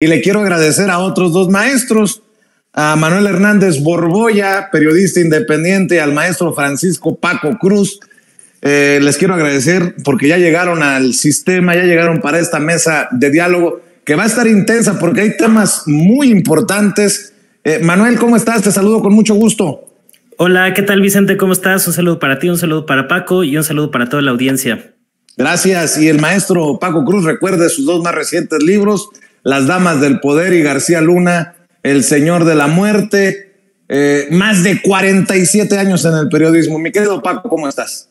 Y le quiero agradecer a otros dos maestros, a Manuel Hernández Borboya, periodista independiente, al maestro Francisco Paco Cruz. Eh, les quiero agradecer porque ya llegaron al sistema, ya llegaron para esta mesa de diálogo que va a estar intensa porque hay temas muy importantes. Eh, Manuel, ¿cómo estás? Te saludo con mucho gusto. Hola, ¿qué tal Vicente? ¿Cómo estás? Un saludo para ti, un saludo para Paco y un saludo para toda la audiencia. Gracias. Y el maestro Paco Cruz recuerda sus dos más recientes libros, las Damas del Poder y García Luna, El Señor de la Muerte. Eh, más de 47 años en el periodismo. Mi querido Paco, ¿cómo estás?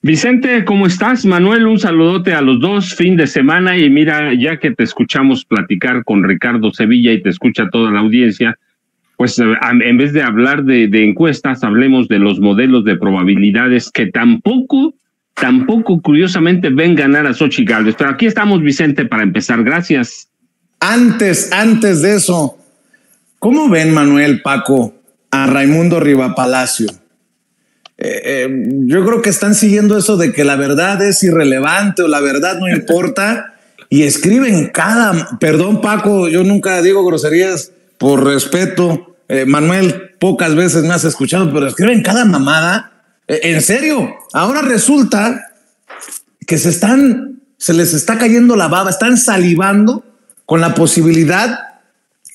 Vicente, ¿cómo estás? Manuel, un saludote a los dos, fin de semana y mira, ya que te escuchamos platicar con Ricardo Sevilla y te escucha toda la audiencia, pues eh, en vez de hablar de encuestas, hablemos de los modelos de probabilidades que tampoco Tampoco, curiosamente, ven ganar a Sochi Galvez. Pero aquí estamos, Vicente, para empezar. Gracias. Antes, antes de eso, ¿cómo ven, Manuel, Paco, a Raimundo Riva Palacio? Eh, eh, yo creo que están siguiendo eso de que la verdad es irrelevante o la verdad no importa y escriben cada, perdón Paco, yo nunca digo groserías por respeto, eh, Manuel pocas veces me has escuchado, pero escriben cada mamada eh, en serio, ahora resulta que se están, se les está cayendo la baba, están salivando con la posibilidad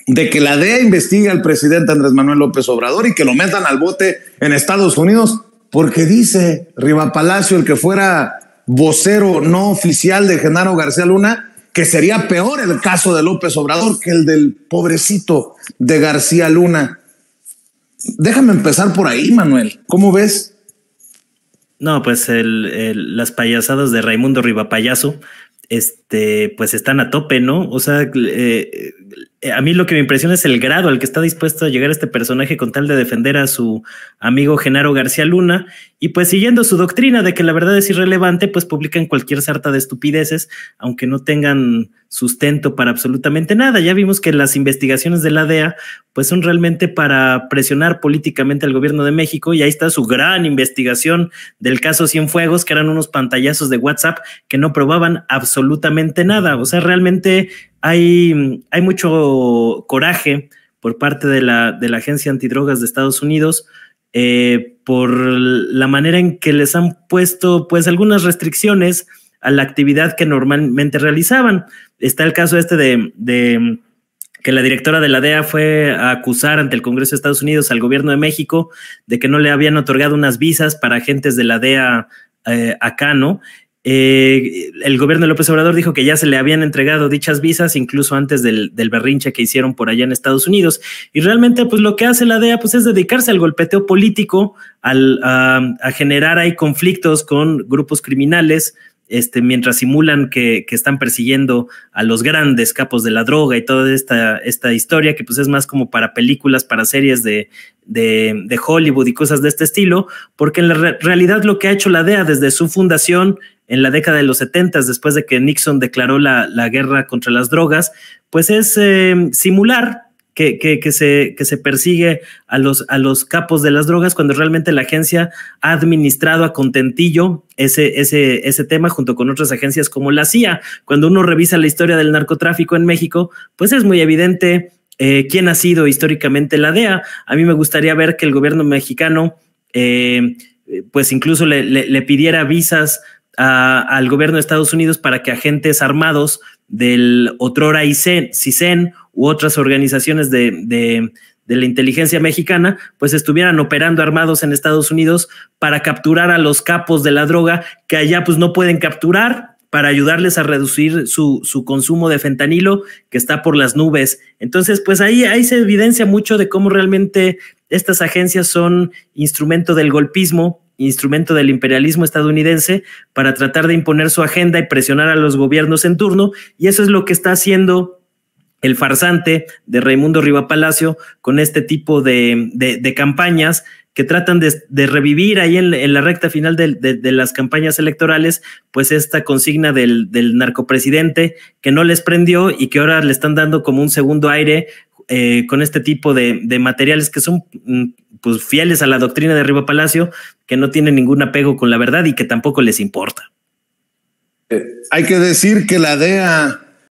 de que la DEA investigue al presidente Andrés Manuel López Obrador y que lo metan al bote en Estados Unidos, porque dice Riva Palacio, el que fuera vocero no oficial de Genaro García Luna, que sería peor el caso de López Obrador que el del pobrecito de García Luna. Déjame empezar por ahí, Manuel. ¿Cómo ves? No, pues el, las payasadas de Raimundo Rivapayaso este, pues están a tope, ¿no? O sea, eh, eh, a mí lo que me impresiona es el grado al que está dispuesto a llegar este personaje con tal de defender a su amigo Genaro García Luna y pues siguiendo su doctrina de que la verdad es irrelevante, pues publican cualquier sarta de estupideces, aunque no tengan sustento para absolutamente nada. Ya vimos que las investigaciones de la DEA pues son realmente para presionar políticamente al gobierno de México y ahí está su gran investigación del caso Cienfuegos, que eran unos pantallazos de WhatsApp que no probaban absolutamente absolutamente nada. O sea, realmente hay, hay mucho coraje por parte de la, de la Agencia Antidrogas de Estados Unidos eh, por la manera en que les han puesto pues algunas restricciones a la actividad que normalmente realizaban. Está el caso este de, que la directora de la DEA fue a acusar ante el Congreso de Estados Unidos al gobierno de México de que no le habían otorgado unas visas para agentes de la DEA eh, acá, ¿no? Eh, el gobierno de López Obrador dijo que ya se le habían entregado dichas visas incluso antes del, del, berrinche que hicieron por allá en Estados Unidos. Y realmente, pues lo que hace la DEA pues, es dedicarse al golpeteo político, al, a, generar ahí conflictos con grupos criminales, este, mientras simulan que, que, están persiguiendo a los grandes capos de la droga y toda esta, esta historia, que pues es más como para películas, para series de, de, de Hollywood y cosas de este estilo, porque en la realidad lo que ha hecho la DEA desde su fundación en la década de los 70, después de que Nixon declaró la, guerra contra las drogas, pues es eh, simular que, se, que se persigue a los, a los capos de las drogas cuando realmente la agencia ha administrado a contentillo ese, ese, tema junto con otras agencias como la CIA. Cuando uno revisa la historia del narcotráfico en México, pues es muy evidente eh, quién ha sido históricamente la DEA. A mí me gustaría ver que el gobierno mexicano... Eh, pues incluso le, pidiera visas al gobierno de Estados Unidos para que agentes armados del otrora CISEN u otras organizaciones de, de, de, la inteligencia mexicana, pues estuvieran operando armados en Estados Unidos para capturar a los capos de la droga que allá pues no pueden capturar para ayudarles a reducir su, consumo de fentanilo que está por las nubes. Entonces, pues ahí, ahí se evidencia mucho de cómo realmente estas agencias son instrumento del golpismo instrumento del imperialismo estadounidense para tratar de imponer su agenda y presionar a los gobiernos en turno, y eso es lo que está haciendo el farsante de Raimundo Riva Palacio con este tipo de, campañas que tratan de, revivir ahí en, la recta final de, las campañas electorales, pues esta consigna del, narcopresidente que no les prendió y que ahora le están dando como un segundo aire eh, con este tipo de, de, materiales que son mm, pues, fieles a la doctrina de Riva Palacio, que no tiene ningún apego con la verdad y que tampoco les importa. Eh, hay que decir que la DEA